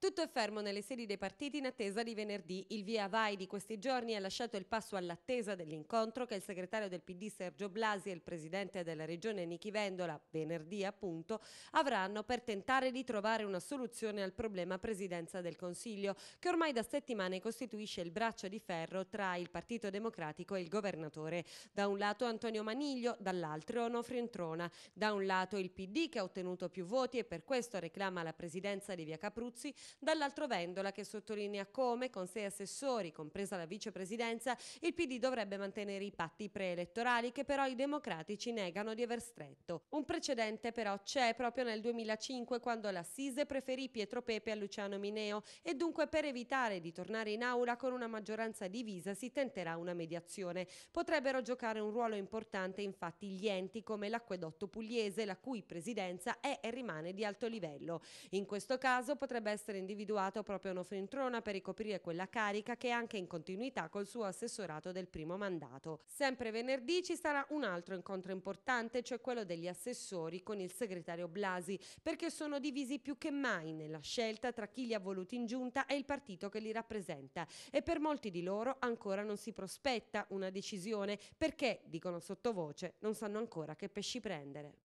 Tutto è fermo nelle sedi dei partiti in attesa di venerdì. Il via vai di questi giorni ha lasciato il passo all'attesa dell'incontro che il segretario del PD Sergio Blasi e il presidente della regione Nichi Vendola, venerdì appunto, avranno per tentare di trovare una soluzione al problema presidenza del Consiglio, che ormai da settimane costituisce il braccio di ferro tra il Partito Democratico e il governatore. Da un lato Antonio Maniglio, dall'altro Onofrio Introna. Da un lato il PD che ha ottenuto più voti e per questo reclama la presidenza di via Capruzzi, Dall'altro Vendola che sottolinea come con sei assessori, compresa la vicepresidenza, il PD dovrebbe mantenere i patti preelettorali che però i democratici negano di aver stretto. Un precedente però c'è proprio nel 2005 quando l'Assise preferì Pietro Pepe a Luciano Mineo e dunque per evitare di tornare in aula con una maggioranza divisa si tenterà una mediazione. Potrebbero giocare un ruolo importante infatti gli enti come l'acquedotto pugliese la cui presidenza è e rimane di alto livello. In questo caso potrebbe essere essere individuato proprio Onofrintrona per ricoprire quella carica che è anche in continuità col suo assessorato del primo mandato. Sempre venerdì ci sarà un altro incontro importante, cioè quello degli assessori con il segretario Blasi, perché sono divisi più che mai nella scelta tra chi li ha voluti in giunta e il partito che li rappresenta e per molti di loro ancora non si prospetta una decisione perché, dicono sottovoce, non sanno ancora che pesci prendere.